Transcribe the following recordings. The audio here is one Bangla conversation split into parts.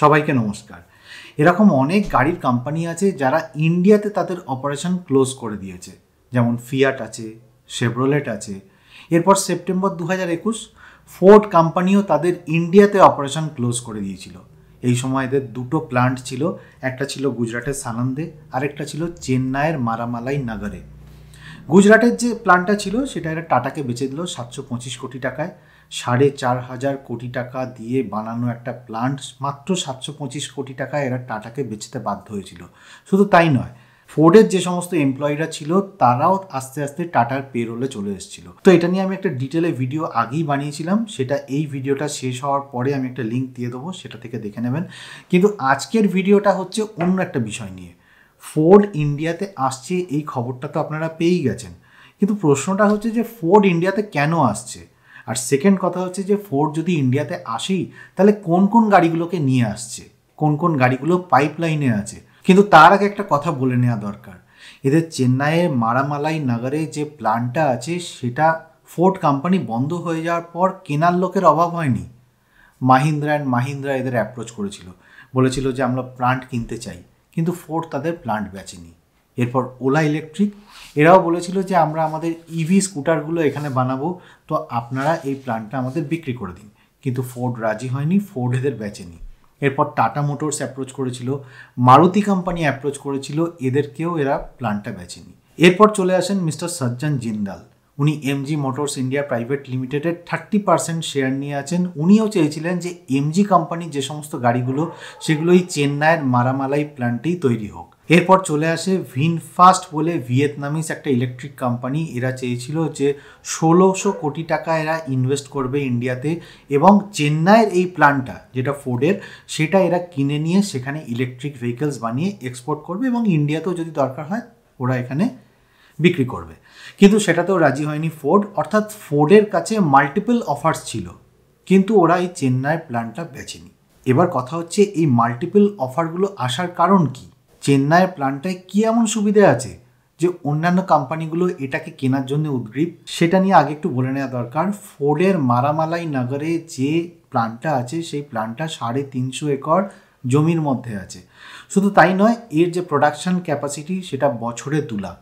সবাইকে নমস্কার এরকম অনেক গাড়ির কোম্পানি আছে যারা ইন্ডিয়াতে তাদের অপারেশন ক্লোজ করে দিয়েছে যেমন ফিয়াট আছে শেভরোলেট আছে এরপর সেপ্টেম্বর দু হাজার একুশ ফোর্ড কোম্পানিও তাদের ইন্ডিয়াতে অপারেশন ক্লোজ করে দিয়েছিল এই সময় এদের দুটো প্লান্ট ছিল একটা ছিল গুজরাটের সানন্দে আরেকটা ছিল চেন্নাইয়ের মারামালাই নগরে গুজরাটের যে প্ল্যানটা ছিল সেটা এরা টাটাকে বেচে দিল সাতশো পঁচিশ কোটি টাকায় সাড়ে চার হাজার কোটি টাকা দিয়ে বানানো একটা প্লান্ট মাত্র সাতশো পঁচিশ কোটি টাকা এরা টাটাকে বেচতে বাধ্য হয়েছিল শুধু তাই নয় ফোর্ডের যে সমস্ত এমপ্লয়িরা ছিল তারাও আস্তে আস্তে টাটার পেরোলে চলে এসেছিল তো এটা নিয়ে আমি একটা ডিটেলে ভিডিও আগেই বানিয়েছিলাম সেটা এই ভিডিওটা শেষ হওয়ার পরে আমি একটা লিঙ্ক দিয়ে দেবো সেটা থেকে দেখে নেবেন কিন্তু আজকের ভিডিওটা হচ্ছে অন্য একটা বিষয় নিয়ে ফোর্ড ইন্ডিয়াতে আসছে এই খবরটা তো আপনারা পেয়েই গেছেন কিন্তু প্রশ্নটা হচ্ছে যে ফোর্ড ইন্ডিয়াতে কেন আসছে আর সেকেন্ড কথা হচ্ছে যে ফোর্ড যদি ইন্ডিয়াতে আসেই তাহলে কোন কোন গাড়িগুলোকে নিয়ে আসছে কোন কোন গাড়িগুলো পাইপ লাইনে আছে কিন্তু তার আগে একটা কথা বলে নেওয়া দরকার এদের চেন্নাইয়ের মারামালাই নগরে যে প্ল্যান্টটা আছে সেটা ফোর্ড কোম্পানি বন্ধ হয়ে যাওয়ার পর কেনার লোকের অভাব হয়নি মাহিন্দ্রা অ্যান্ড মাহিন্দ্রা এদের অ্যাপ্রোচ করেছিল বলেছিল যে আমরা প্লান্ট কিনতে চাই কিন্তু ফোর্ড তাদের প্লান্ট বেচেনি এরপর ওলা ইলেকট্রিক এরাও বলেছিল যে আমরা আমাদের ইভি e স্কুটারগুলো এখানে বানাবো তো আপনারা এই প্ল্যানটা আমাদের বিক্রি করে দিন কিন্তু ফোর্ড রাজি হয়নি ফোর্ড এদের বেচেনি এরপর টাটা মোটরস অ্যাপ্রোচ করেছিল মারুতি কোম্পানি অ্যাপ্রোচ করেছিল এদেরকেও এরা প্ল্যানটা বেচেনি এরপর চলে আসেন মিস্টার সজ্জন জিন্দাল উনি এমজি মোটরস ইন্ডিয়া প্রাইভেট লিমিটেডের থার্টি পার্সেন্ট শেয়ার নিয়ে আছেন উনিও চেয়েছিলেন যে এমজি কোম্পানির যে সমস্ত গাড়িগুলো সেগুলোই চেন্নাইয়ের মারামালাই প্ল্যান্টেই তৈরি হোক এরপর চলে আসে ভিনফাস্ট বলে ভিয়েতনামিস একটা ইলেকট্রিক কোম্পানি এরা চেয়েছিল যে ষোলোশো কোটি টাকা এরা ইনভেস্ট করবে ইন্ডিয়াতে এবং চেন্নাইয়ের এই প্ল্যানটা যেটা ফোর্ডের সেটা এরা কিনে নিয়ে সেখানে ইলেকট্রিক ভেহিকেলস বানিয়ে এক্সপোর্ট করবে এবং ইন্ডিয়াতেও যদি দরকার হয় ওরা এখানে বিক্রি করবে কিন্তু সেটাতেও রাজি হয়নি ফোর্ড অর্থাৎ ফোর্ডের কাছে মাল্টিপল অফার্স ছিল কিন্তু ওরা এই চেন্নাই প্ল্যানটা বেছেনি এবার কথা হচ্ছে এই মাল্টিপল অফারগুলো আসার কারণ কী চেন্নাইয়ের প্ল্যান্টটায় কী এমন সুবিধে আছে যে অন্যান্য কোম্পানিগুলো এটাকে কেনার জন্য উদ্গ্রীব সেটা নিয়ে আগে একটু বলে নেওয়া দরকার ফোর্ডের মারামালাই নগরে যে প্ল্যান্টটা আছে সেই প্ল্যান্টটা সাড়ে তিনশো একর জমির মধ্যে আছে শুধু তাই নয় এর যে প্রোডাকশান ক্যাপাসিটি সেটা বছরে দু লাখ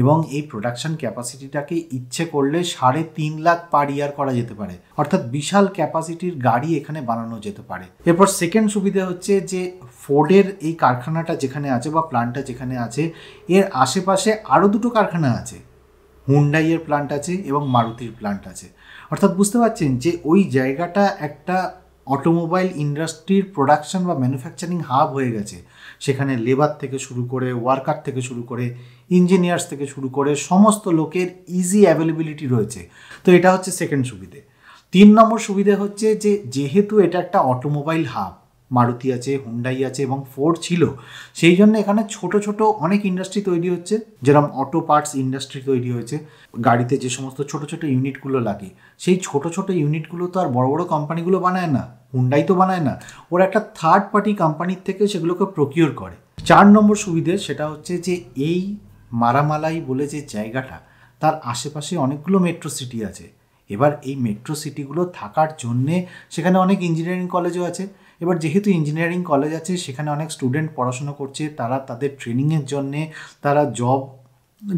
এবং এই প্রোডাকশন ক্যাপাসিটিটাকে ইচ্ছে করলে সাড়ে তিন লাখ পার ইয়ার করা যেতে পারে অর্থাৎ বিশাল ক্যাপাসিটির গাড়ি এখানে বানানো যেতে পারে এরপর সেকেন্ড সুবিধা হচ্ছে যে ফোর্ডের এই কারখানাটা যেখানে আছে বা প্ল্যান্টটা যেখানে আছে এর আশেপাশে আরও দুটো কারখানা আছে হুন্ডাইয়ের প্ল্যান্ট আছে এবং মারুতির প্ল্যান্ট আছে অর্থাৎ বুঝতে পারছেন যে ওই জায়গাটা একটা অটোমোবাইল ইন্ডাস্ট্রির প্রোডাকশন বা ম্যানুফ্যাকচারিং হাব হয়ে গেছে সেখানে লেবার থেকে শুরু করে ওয়ার্কার থেকে শুরু করে ইঞ্জিনিয়ার্স থেকে শুরু করে সমস্ত লোকের ইজি অ্যাভেলেবিলিটি রয়েছে তো এটা হচ্ছে সেকেন্ড সুবিধে তিন নম্বর সুবিধে হচ্ছে যে যেহেতু এটা একটা অটোমোবাইল হাব মারুতি আছে হুন্ডাই আছে এবং ফোর্ড ছিল সেই জন্য এখানে ছোট ছোট অনেক ইন্ডাস্ট্রি তৈরি হচ্ছে যেরকম অটো পার্টস ইন্ডাস্ট্রি তৈরি হয়েছে গাড়িতে যে সমস্ত ছোট ছোট ইউনিটগুলো লাগে সেই ছোট ছোট ইউনিটগুলো তো আর বড় বড় কোম্পানিগুলো বানায় না হুন্ডাই তো বানায় না ওরা একটা থার্ড পার্টি কোম্পানির থেকে সেগুলোকে প্রকিওর করে চার নম্বর সুবিধে সেটা হচ্ছে যে এই মারামালাই বলে যে জায়গাটা তার আশেপাশে অনেকগুলো মেট্রো সিটি আছে এবার এই মেট্রো সিটিগুলো থাকার জন্যে সেখানে অনেক ইঞ্জিনিয়ারিং কলেজও আছে এবার যেহেতু ইঞ্জিনিয়ারিং কলেজ আছে সেখানে অনেক স্টুডেন্ট পড়াশোনা করছে তারা তাদের ট্রেনিংয়ের জন্যে তারা জব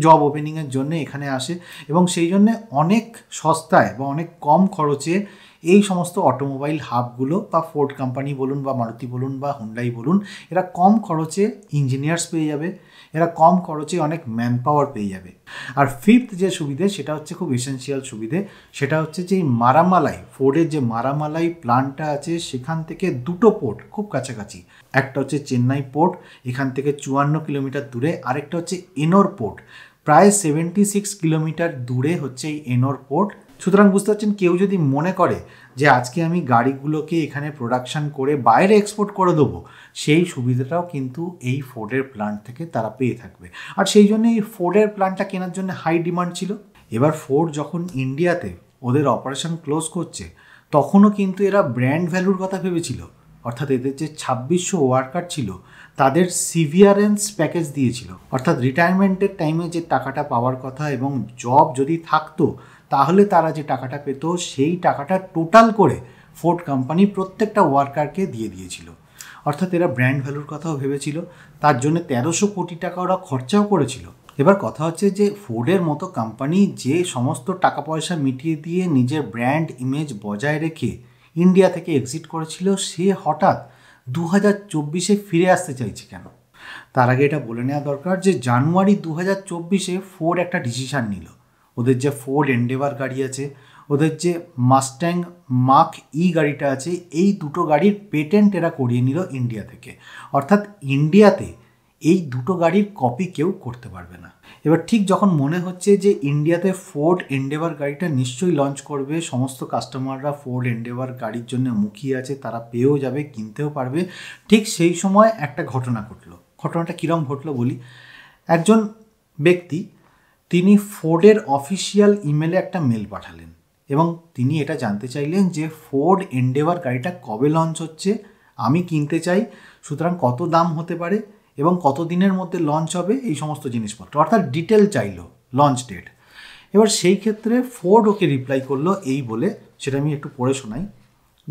জব ওপেনিংয়ের জন্য এখানে আসে এবং সেই জন্যে অনেক সস্তায় বা অনেক কম খরচে এই সমস্ত অটোমোবাইল হাবগুলো বা ফোর্ড কোম্পানি বলুন বা মারুতি বলুন বা হুন্ডাই বলুন এরা কম খরচে ইঞ্জিনিয়ার্স পেয়ে যাবে এরা কম খরচে অনেক ম্যান পাওয়ার পেয়ে যাবে আর ফিফথ যে সুবিধে সেটা হচ্ছে খুব এসেন্সিয়াল সুবিধে সেটা হচ্ছে যে মারামালাই ফোর্ডের যে মারামালাই প্ল্যানটা আছে সেখান থেকে দুটো পোর্ট খুব কাছাকাছি একটা হচ্ছে চেন্নাই পোর্ট এখান থেকে চুয়ান্ন কিলোমিটার দূরে আরেকটা হচ্ছে এনোর পোর্ট প্রায় সেভেন্টি সিক্স কিলোমিটার দূরে হচ্ছে এই এনোর পোর্ট সুতরাং বুঝতে পারছেন কেউ যদি মনে করে যে আজকে আমি গাড়িগুলোকে এখানে প্রোডাকশান করে বাইরে এক্সপোর্ট করে দেবো সেই সুবিধাটাও কিন্তু এই ফোর্ডের প্ল্যান্ট থেকে তারা পেয়ে থাকবে আর সেই জন্য এই ফোর্ডের প্ল্যান্টটা কেনার জন্য হাই ডিমান্ড ছিল এবার ফোর্ড যখন ইন্ডিয়াতে ওদের অপারেশন ক্লোজ করছে তখনও কিন্তু এরা ব্র্যান্ড ভ্যালুর কথা ভেবেছিল অর্থাৎ এদের যে ছাব্বিশশো ওয়ার্কার ছিল তাদের সিভিয়ারেন্স প্যাকেজ দিয়েছিল অর্থাৎ রিটায়ারমেন্টের টাইমে যে টাকাটা পাওয়ার কথা এবং জব যদি থাকতো তাহলে তারা যে টাকাটা পেত সেই টাকাটা টোটাল করে ফোর্ড কোম্পানি প্রত্যেকটা ওয়ার্কারকে দিয়ে দিয়েছিল অর্থাৎ এরা ব্র্যান্ড ভ্যালুর কথাও ভেবেছিল তার জন্য তেরোশো কোটি টাকা ওরা খরচাও করেছিল এবার কথা হচ্ছে যে ফোর্ডের মতো কোম্পানি যে সমস্ত টাকা পয়সা মিটিয়ে দিয়ে নিজের ব্র্যান্ড ইমেজ বজায় রেখে ইন্ডিয়া থেকে এক্সিট করেছিল সে হঠাৎ দু হাজার চব্বিশে ফিরে আসতে চাইছে কেন তার আগে এটা বলে নেওয়া দরকার যে জানুয়ারি দু হাজার চব্বিশে ফোর্ড একটা ডিসিশান নিল ওদের যে ফোর্ড এন্ডেভার গাড়ি আছে ওদের যে মাস্ট্যাং মার্ক ই গাড়িটা আছে এই দুটো গাড়ির পেটেন্ট এরা করিয়ে নিল ইন্ডিয়া থেকে অর্থাৎ ইন্ডিয়াতে এই দুটো গাড়ির কপি কেউ করতে পারবে না এবার ঠিক যখন মনে হচ্ছে যে ইন্ডিয়াতে ফোর্ড এন্ডেভার গাড়িটা নিশ্চয়ই লঞ্চ করবে সমস্ত কাস্টমাররা ফোর্ড এন্ডেভার গাড়ির জন্য মুখিয়ে আছে তারা পেয়েও যাবে কিনতেও পারবে ঠিক সেই সময় একটা ঘটনা ঘটলো ঘটনাটা কীরম ঘটলো বলি একজন ব্যক্তি তিনি ফোর্ডের অফিসিয়াল ইমেলে একটা মেল পাঠালেন এবং তিনি এটা জানতে চাইলেন যে ফোর্ড এন্ডেভার গাড়িটা কবে লঞ্চ হচ্ছে আমি কিনতে চাই সুতরাং কত দাম হতে পারে এবং কত দিনের মধ্যে লঞ্চ হবে এই সমস্ত জিনিসপত্র অর্থাৎ ডিটেল চাইল লঞ্চ ডেট এবার সেই ক্ষেত্রে ফোর্ড ওকে রিপ্লাই করলো এই বলে সেটা আমি একটু পড়ে শোনাই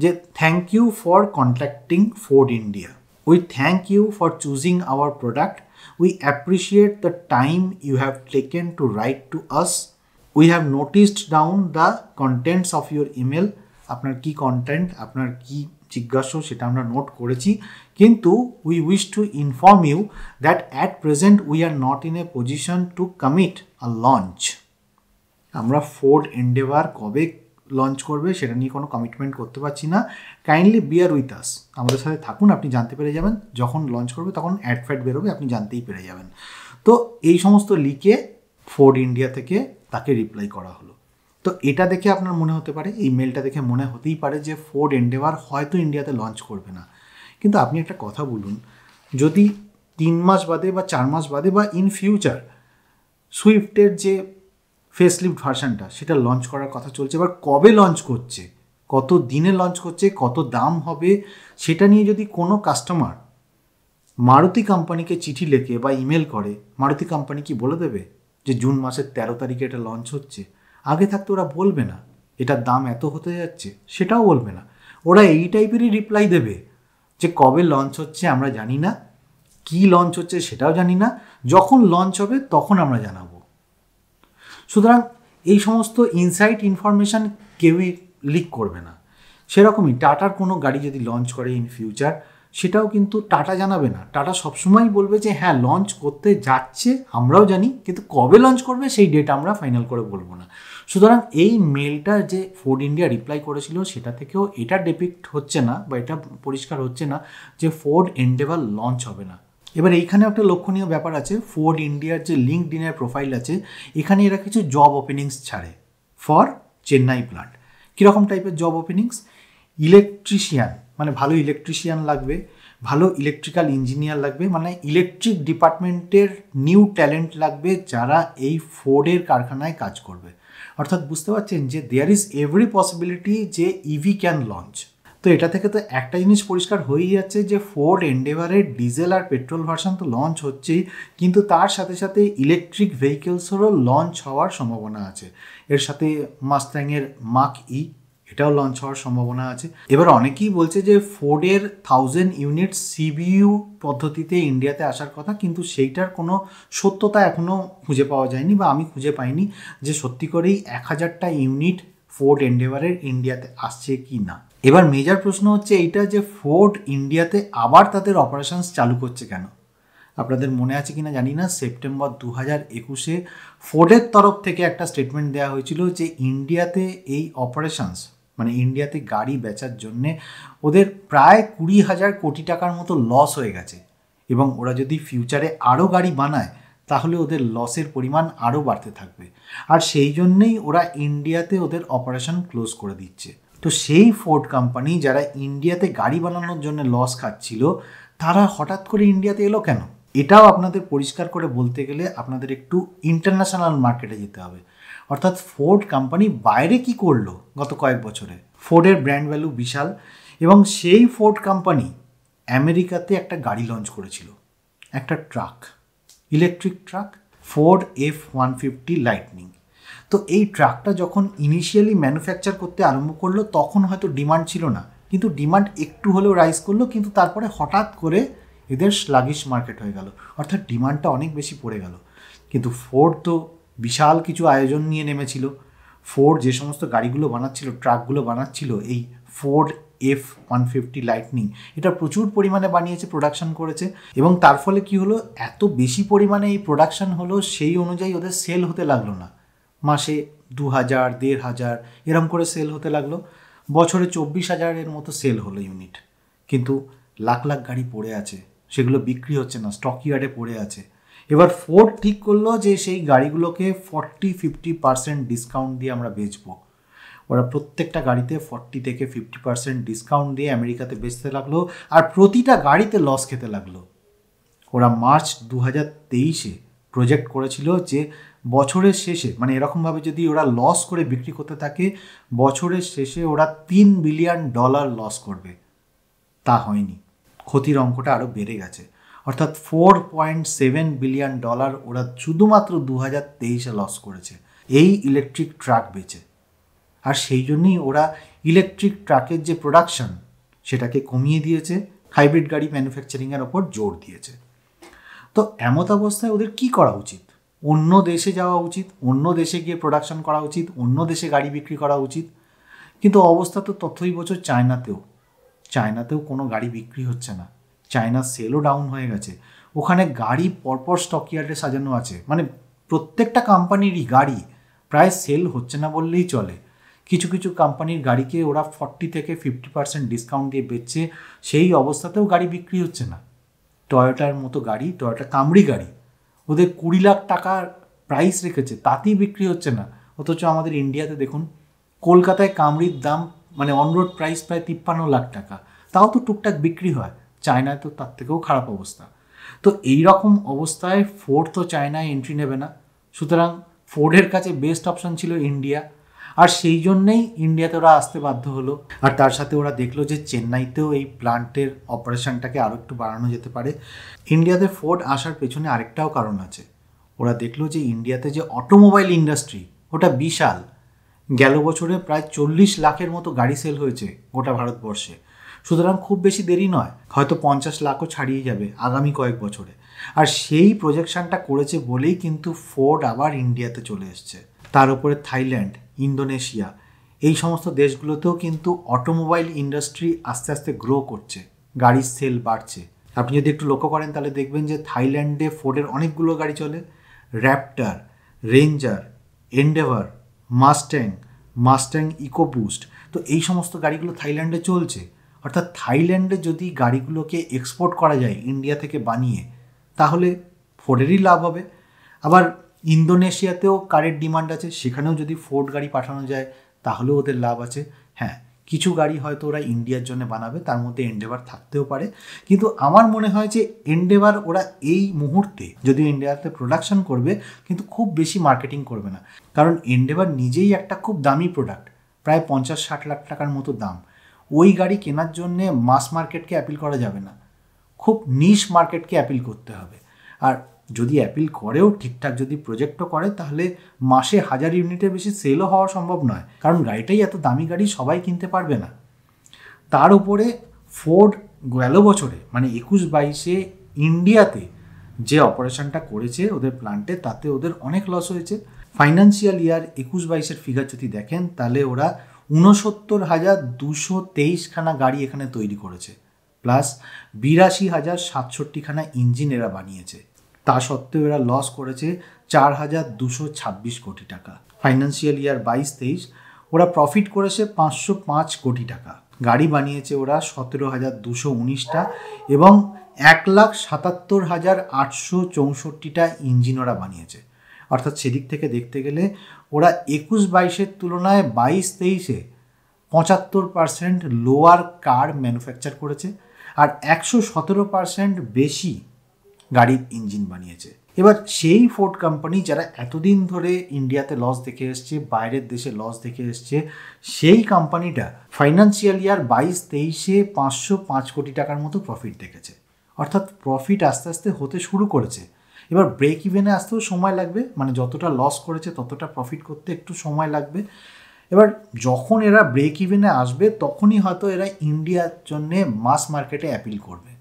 যে thank you for contacting Ford India we thank you for choosing our product We appreciate the time you have taken to write to us. We have noticed down the contents of your email. আপনার কি কন্টেন্ট আপনার কি জিজ্ঞাসা সেটা আমরা নোট করেছি কিন্তু we wish to inform you that at present we are not in a position to commit a launch আমরা ফোর্ড এন্ডেভার কবে লঞ্চ করবে সেটা নিয়ে কোনো কমিটমেন্ট করতে পারছি না কাইন্ডলি বিয়ার উইথ আস আমাদের সাথে থাকুন আপনি জানতে পেরে যাবেন যখন লঞ্চ করবে তখন অ্যাড ফ্যাট বেরোবে আপনি জানতেই পেরে যাবেন তো এই সমস্ত লিকে ফোর্ড ইন্ডিয়া থেকে তাকে রিপ্লাই করা হলো তো এটা দেখে আপনার মনে হতে পারে এই মেলটা দেখে মনে হতেই পারে যে ফোর্ড এন্ডেভার হয়তো ইন্ডিয়াতে লঞ্চ করবে না কিন্তু আপনি একটা কথা বলুন যদি তিন মাস বাদে বা চার মাস বাদে বা ইন ফিউচার সুইফটের যে ফেসলিফ্ট ভার্সানটা সেটা লঞ্চ করার কথা চলছে এবার কবে লঞ্চ করছে কত দিনে লঞ্চ করছে কত দাম হবে সেটা নিয়ে যদি কোনো কাস্টমার মারুতি কোম্পানিকে চিঠি লেখে বা ইমেল করে মারুতি কোম্পানি কি বলে দেবে যে জুন মাসের তেরো তারিখে এটা লঞ্চ হচ্ছে আগে থাকতে ওরা বলবে না এটার দাম এত হতে যাচ্ছে সেটাও বলবে না ওরা এই টাইপেরই রিপ্লাই দেবে যে কবে লঞ্চ হচ্ছে আমরা জানি না কি লঞ্চ হচ্ছে সেটাও জানি না যখন লঞ্চ হবে তখন আমরা জানাবো সুতরাং এই সমস্ত ইনসাইট ইনফরমেশান কেউই লিক করবে না সেরকমই টাটার কোনো গাড়ি যদি লঞ্চ করে ইন ফিউচার সেটাও কিন্তু টাটা জানাবে না টাটা সবসময় বলবে যে হ্যাঁ লঞ্চ করতে যাচ্ছে আমরাও জানি কিন্তু কবে লঞ্চ করবে সেই ডেট আমরা ফাইনাল করে বলবো না সুতরাং এই মেলটা যে ফোর্ড ইন্ডিয়া রিপ্লাই করেছিল সেটা থেকেও এটা ডিপিক্ট হচ্ছে না বা এটা পরিষ্কার হচ্ছে না যে ফোর্ড এন্ডেভার লঞ্চ হবে না এবার এইখানে একটা লক্ষণীয় ব্যাপার আছে ফোর্ড ইন্ডিয়ার যে লিঙ্ক ইনের প্রোফাইল আছে এখানে এরা কিছু জব ওপেনিংস ছাড়ে ফর চেন্নাই প্লান্ট কীরকম টাইপের জব ওপেনিংস ইলেকট্রিশিয়ান মানে ভালো ইলেকট্রিশিয়ান লাগবে ভালো ইলেকট্রিক্যাল ইঞ্জিনিয়ার লাগবে মানে ইলেকট্রিক ডিপার্টমেন্টের নিউ ট্যালেন্ট লাগবে যারা এই ফোর্ডের কারখানায় কাজ করবে অর্থাৎ বুঝতে পারছেন যে দেয়ার ইজ এভরি পসিবিলিটি যে ইভি ক্যান লঞ্চ তো এটা থেকে তো একটা জিনিস পরিষ্কার হয়েই যাচ্ছে যে ফোর্ড এন্ডেভারের ডিজেল আর পেট্রোল ভার্সন তো লঞ্চ হচ্ছেই কিন্তু তার সাথে সাথে ইলেকট্রিক ভেহিকেলসেরও লঞ্চ হওয়ার সম্ভাবনা আছে এর সাথে মাস্ট্যাংয়ের মাক ই এটাও লঞ্চ হওয়ার সম্ভাবনা আছে এবার অনেকেই বলছে যে ফোর্ডের থাউজেন্ড ইউনিট সিবিইউ পদ্ধতিতে ইন্ডিয়াতে আসার কথা কিন্তু সেইটার কোনো সত্যতা এখনও খুঁজে পাওয়া যায়নি বা আমি খুঁজে পাইনি যে সত্যি করেই এক হাজারটা ইউনিট ফোর্ড এন্ডেভারের ইন্ডিয়াতে আসছে কি না এবার মেজার প্রশ্ন হচ্ছে এইটা যে ফোর্ড ইন্ডিয়াতে আবার তাদের অপারেশনস চালু করছে কেন আপনাদের মনে আছে কিনা জানি না সেপ্টেম্বর দু হাজার একুশে ফোর্ডের তরফ থেকে একটা স্টেটমেন্ট দেওয়া হয়েছিল যে ইন্ডিয়াতে এই অপারেশনস মানে ইন্ডিয়াতে গাড়ি বেচার জন্যে ওদের প্রায় কুড়ি হাজার কোটি টাকার মতো লস হয়ে গেছে এবং ওরা যদি ফিউচারে আরও গাড়ি বানায় তাহলে ওদের লসের পরিমাণ আরও বাড়তে থাকবে আর সেই জন্যেই ওরা ইন্ডিয়াতে ওদের অপারেশন ক্লোজ করে দিচ্ছে তো সেই ফোর্ড কোম্পানি যারা ইন্ডিয়াতে গাড়ি বানানোর জন্য লস খাচ্ছিল তারা হঠাৎ করে ইন্ডিয়াতে এলো কেন এটাও আপনাদের পরিষ্কার করে বলতে গেলে আপনাদের একটু ইন্টারন্যাশনাল মার্কেটে যেতে হবে অর্থাৎ ফোর্ড কোম্পানি বাইরে কি করলো গত কয়েক বছরে ফোর্ডের ব্র্যান্ড ভ্যালু বিশাল এবং সেই ফোর্ড কোম্পানি আমেরিকাতে একটা গাড়ি লঞ্চ করেছিল একটা truck electric truck Ford F one fifty Lightning তো এই ট্রাকটা যখন ইনিশিয়ালি ম্যানুফ্যাকচার করতে আরম্ভ করলো তখন হয়তো ডিমান্ড ছিল না কিন্তু ডিমান্ড একটু হলেও রাইজ করলো কিন্তু তারপরে হঠাৎ করে এদের স্লাগিশ মার্কেট হয়ে গেল অর্থাৎ ডিমান্ডটা অনেক বেশি পড়ে গেল কিন্তু ফোর্ড তো বিশাল কিছু আয়োজন নিয়ে নেমেছিল ফোর্ড যে সমস্ত গাড়িগুলো বানাচ্ছিল ট্রাকগুলো বানাচ্ছিল এই Ford F one fifty Lightning এটা প্রচুর পরিমাণে বানিয়েছে প্রোডাকশন করেছে এবং তার ফলে কি হলো এত বেশি পরিমাণে এই প্রোডাকশন হলো সেই অনুযায়ী ওদের সেল হতে লাগলো না মাসে দু হাজার দেড় হাজার এরম করে সেল হতে লাগলো বছরে চব্বিশ হাজারের মতো সেল হলো ইউনিট কিন্তু লাখ লাখ গাড়ি পড়ে আছে সেগুলো বিক্রি হচ্ছে না স্টক ইয়ার্ডে পড়ে আছে এবার ফোর্ড ঠিক করলো যে সেই গাড়িগুলোকে ফর্টি ফিফটি পার্সেন্ট ডিসকাউন্ট দিয়ে আমরা বেচবো ওরা প্রত্যেকটা গাড়িতে ফর্টি থেকে ফিফটি পার্সেন্ট ডিসকাউন্ট দিয়ে আমেরিকাতে বেচতে লাগলো আর প্রতিটা গাড়িতে লস খেতে লাগলো ওরা মার্চ দু হাজার তেইশে প্রজেক্ট করেছিল যে বছরের শেষে মানে এরকমভাবে যদি ওরা লস করে বিক্রি করতে থাকে বছরের শেষে ওরা তিন বিলিয়ন ডলার লস করবে তা হয়নি ক্ষতির অঙ্কটা আরও বেড়ে গেছে অর্থাৎ four point seven billion dollar ওরা শুধুমাত্র দু হাজার তেইশে লস করেছে এই ইলেকট্রিক ট্রাক বেচে আর সেই জন্যই ওরা ইলেকট্রিক ট্রাকের যে প্রোডাকশন সেটাকে কমিয়ে দিয়েছে হাইব্রিড গাড়ি ম্যানুফ্যাকচারিংয়ের ওপর জোর দিয়েছে তো এমত অবস্থায় ওদের কি করা উচিত অন্য দেশে যাওয়া উচিত অন্য দেশে গিয়ে প্রোডাকশন করা উচিত অন্য দেশে গাড়ি বিক্রি করা উচিত কিন্তু অবস্থা তো তথ্যই বছর চায়নাতেও চায়নাতেও কোনো গাড়ি বিক্রি হচ্ছে না চায়নার সেলও ডাউন হয়ে গেছে ওখানে গাড়ি পরপর স্টকইয়ার্ডে সাজানো আছে মানে প্রত্যেকটা কোম্পানিরই গাড়ি প্রায় সেল হচ্ছে না বললেই চলে কিছু কিছু কোম্পানির গাড়িকে ওরা ফর্টি থেকে ফিফটি পার্সেন্ট ডিসকাউন্ট দিয়ে বেচছে সেই অবস্থাতেও গাড়ি বিক্রি হচ্ছে না টয়োটার মতো গাড়ি টয়োটা কামড়ি গাড়ি ওদের কুড়ি লাখ টাকার প্রাইস রেখেছে তাতেই বিক্রি হচ্ছে না অথচ আমাদের ইন্ডিয়াতে দেখুন কলকাতায় কামড়ির দাম মানে অনরোড প্রাইস প্রায় তিপ্পান্ন লাখ টাকা তাও তো টুকটাক বিক্রি হয় চায়নায় তো তার থেকেও খারাপ অবস্থা তো এই রকম অবস্থায় ফোর্ড তো চায়নায় এন্ট্রি নেবে না সুতরাং ফোর্ডের কাছে বেস্ট অপশন ছিল ইন্ডিয়া আর সেই জন্যেই ইন্ডিয়াতে ওরা আসতে বাধ্য হলো আর তার সাথে ওরা দেখলো যে চেন্নাইতেও এই প্লান্টের অপারেশনটাকে আরও একটু বাড়ানো যেতে পারে ইন্ডিয়াতে ফোর্ড আসার পেছনে আরেকটাও কারণ আছে ওরা দেখলো যে ইন্ডিয়াতে যে অটোমোবাইল ইন্ডাস্ট্রি ওটা বিশাল গেল বছরে প্রায় চল্লিশ লাখের মতো গাড়ি সেল হয়েছে গোটা ভারতবর্ষে সুতরাং খুব বেশি দেরি নয় হয়তো পঞ্চাশ লাখও ছাড়িয়ে যাবে আগামী কয়েক বছরে আর সেই প্রজেকশনটা করেছে বলেই কিন্তু ফোর্ড আবার ইন্ডিয়াতে চলে এসছে তার উপরে থাইল্যান্ড ইন্দোনেশিয়া এই সমস্ত দেশগুলোতেও কিন্তু অটোমোবাইল ইন্ডাস্ট্রি আস্তে আস্তে গ্রো করছে গাড়ির সেল বাড়ছে আপনি যদি একটু লক্ষ্য করেন তাহলে দেখবেন যে থাইল্যান্ডে ফোর্ডের অনেকগুলো গাড়ি চলে Raptor Ranger Endeavour Mustang Mustang EcoBoost তো এই সমস্ত গাড়িগুলো থাইল্যান্ডে চলছে অর্থাৎ থাইল্যান্ডে যদি গাড়িগুলোকে এক্সপোর্ট করা যায় ইন্ডিয়া থেকে বানিয়ে তাহলে ফোর্ডেরই লাভ হবে আবার ইন্দোনেশিয়াতেও কারের ডিমান্ড আছে সেখানেও যদি ফোর্ড গাড়ি পাঠানো যায় তাহলেও ওদের লাভ আছে হ্যাঁ কিছু গাড়ি হয়তো ওরা ইন্ডিয়ার জন্য বানাবে তার মধ্যে এন্ডেভার থাকতেও পারে কিন্তু আমার মনে হয় যে এন্ডেভার ওরা এই মুহূর্তে যদি ইন্ডিয়াতে প্রোডাকশন করবে কিন্তু খুব বেশি মার্কেটিং করবে না কারণ এন্ডেভার নিজেই একটা খুব দামি প্রোডাক্ট প্রায় পঞ্চাশ ষাট লাখ টাকার মতো দাম ওই গাড়ি কেনার জন্যে মাস মার্কেটকে অ্যাপিল করা যাবে না খুব নিশ মার্কেটকে অ্যাপিল করতে হবে আর যদি অ্যাপিল করেও ঠিকঠাক যদি প্রজেক্টও করে তাহলে মাসে হাজার ইউনিটের বেশি সেলও হওয়া সম্ভব নয় কারণ গাড়িটাই এত দামি গাড়ি সবাই কিনতে পারবে না তার উপরে ফোর্ড গেল বছরে মানে একুশ বাইশে ইন্ডিয়াতে যে অপারেশনটা করেছে ওদের প্ল্যান্টে তাতে ওদের অনেক লস হয়েছে ফাইন্যান্সিয়াল ইয়ার একুশ বাইশের ফিগার যদি দেখেন তাহলে ওরা ঊনসত্তর হাজার দুশো তেইশখানা গাড়ি এখানে তৈরি করেছে প্লাস বিরাশি হাজার সাতষট্টিখানা ইঞ্জিন এরা বানিয়েছে তা সত্ত্বেও এরা লস করেছে চার হাজার দুশো ছাব্বিশ কোটি টাকা ফাইন্যান্সিয়াল ইয়ার বাইশ তেইশ ওরা প্রফিট করেছে পাঁচশো পাঁচ কোটি টাকা গাড়ি বানিয়েছে ওরা সতেরো হাজার দুশো উনিশটা এবং এক লাখ সাতাত্তর হাজার আটশো চৌষট্টিটা ইঞ্জিন ওরা বানিয়েছে অর্থাৎ সেদিক থেকে দেখতে গেলে ওরা একুশ বাইশের তুলনায় বাইশ তেইশে পঁচাত্তর পার্সেন্ট লোয়ার কার ম্যানুফ্যাকচার করেছে আর একশো সতেরো পার্সেন্ট বেশি গাড়ির ইঞ্জিন বানিয়েছে এবার সেই ফোর্ড কোম্পানি যারা এতদিন ধরে ইন্ডিয়াতে লস দেখে এসছে বাইরের দেশে লস দেখে এসছে সেই কোম্পানিটা ফাইন্যান্সিয়াল ইয়ার বাইশ তেইশে পাঁচশো পাঁচ কোটি টাকার মতো প্রফিট দেখেছে অর্থাৎ প্রফিট আস্তে আস্তে হতে শুরু করেছে এবার ব্রেক ইভেনে আসতেও সময় লাগবে মানে যতটা লস করেছে ততটা প্রফিট করতে একটু সময় লাগবে এবার যখন এরা ব্রেক ইভেনে আসবে তখনই হয়তো এরা ইন্ডিয়ার জন্যে মাস মার্কেটে অ্যাপিল করবে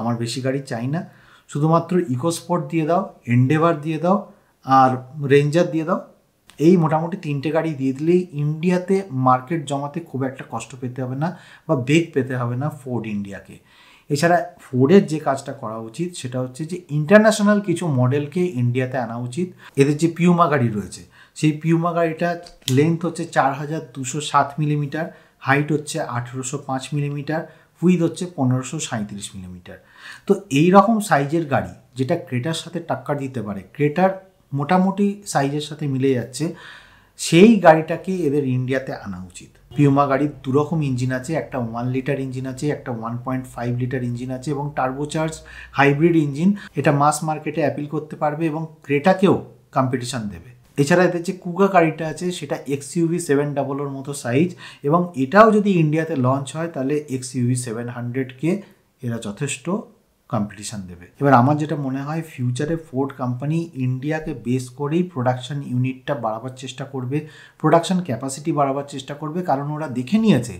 আমার বেশি গাড়ি চাই না শুধুমাত্র ইকোস্পোর্ট দিয়ে দাও এন্ডেভার দিয়ে দাও আর রেঞ্জার দিয়ে দাও এই মোটামুটি তিনটে গাড়ি দিয়ে দিলেই ইন্ডিয়াতে মার্কেট জমাতে খুব একটা কষ্ট পেতে হবে না বা বেগ পেতে হবে না ফোর্ড ইন্ডিয়াকে এছাড়া ফোর্ডের যে কাজটা করা উচিত সেটা হচ্ছে যে ইন্টারন্যাশনাল কিছু মডেলকে ইন্ডিয়াতে আনা উচিত এদের যে পিউমা গাড়ি রয়েছে সেই পিউমা গাড়িটার লেন্থ হচ্ছে চার হাজার দুশো সাত মিলিমিটার হাইট হচ্ছে আঠেরোশো পাঁচ মিলিমিটার উইথ হচ্ছে পনেরোশো সাঁত্রিশ মিলিমিটার তো এই রকম সাইজের গাড়ি যেটা ক্রেটার সাথে টাক্কার দিতে পারে ক্রেটার মোটামুটি সাইজের সাথে মিলে যাচ্ছে সেই গাড়িটাকে এদের ইন্ডিয়াতে আনা উচিত পিউমা গাড়ির দুরকম ইঞ্জিন আছে একটা ওয়ান লিটার ইঞ্জিন আছে একটা one point five litre engine আছে এবং টার্বোচার্জ হাইব্রিড ইঞ্জিন এটা মাস মার্কেটে অ্যাপিল করতে পারবে এবং ক্রেটাকেও কম্পিটিশান দেবে এছাড়া এদের যে কুগা গাড়িটা আছে সেটা এক্স ইউভি সেভেন ডাবলোর মতো সাইজ এবং এটাও যদি ইন্ডিয়াতে লঞ্চ হয় তাহলে এক্স ইউভি সেভেন হান্ড্রেডকে এরা যথেষ্ট কম্পিটিশান দেবে এবার আমার যেটা মনে হয় ফিউচারে ফোর্ড কোম্পানি ইন্ডিয়াকে বেস করেই প্রোডাকশন ইউনিটটা বাড়াবার চেষ্টা করবে প্রোডাকশন ক্যাপাসিটি বাড়াবার চেষ্টা করবে কারণ ওরা দেখে নিয়েছে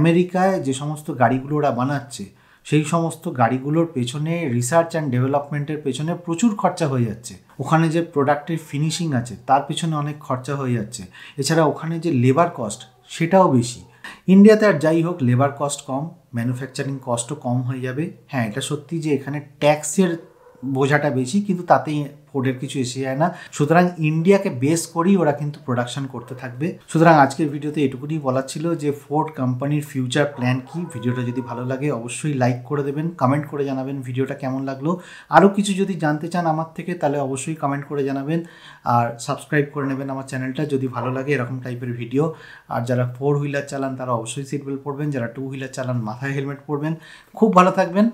আমেরিকায় যে সমস্ত গাড়িগুলো ওরা বানাচ্ছে সেই সমস্ত গাড়িগুলোর পেছনে রিসার্চ অ্যান্ড ডেভেলপমেন্টের পেছনে প্রচুর খরচা হয়ে যাচ্ছে ওখানে যে প্রোডাক্টের ফিনিশিং আছে তার পেছনে অনেক খরচা হয়ে যাচ্ছে এছাড়া ওখানে যে লেবার কস্ট সেটাও বেশি ইন্ডিয়াতে আর যাই হোক লেবার কস্ট কম ম্যানুফ্যাকচারিং কস্টও কম হয়ে যাবে হ্যাঁ এটা সত্যি যে এখানে ট্যাক্সের বোঝাটা বেশি কিন্তু তাতেই কোডের কিছু এসে যায় না সুতরাং ইন্ডিয়াকে বেস করেই ওরা কিন্তু প্রোডাকশন করতে থাকবে সুতরাং আজকের ভিডিওতে এটুকুনি বলার ছিল যে ফোর্ড কোম্পানির ফিউচার প্ল্যান কি ভিডিওটা যদি ভালো লাগে অবশ্যই লাইক করে দেবেন কমেন্ট করে জানাবেন ভিডিওটা কেমন লাগলো আরও কিছু যদি জানতে চান আমার থেকে তাহলে অবশ্যই কমেন্ট করে জানাবেন আর সাবস্ক্রাইব করে নেবেন আমার চ্যানেলটা যদি ভালো লাগে এরকম টাইপের ভিডিও আর যারা ফোর হুইলার চালান তারা অবশ্যই সিট বেল্ট পরবেন যারা টু হুইলার চালান মাথায় হেলমেট পরবেন খুব ভালো থাকবেন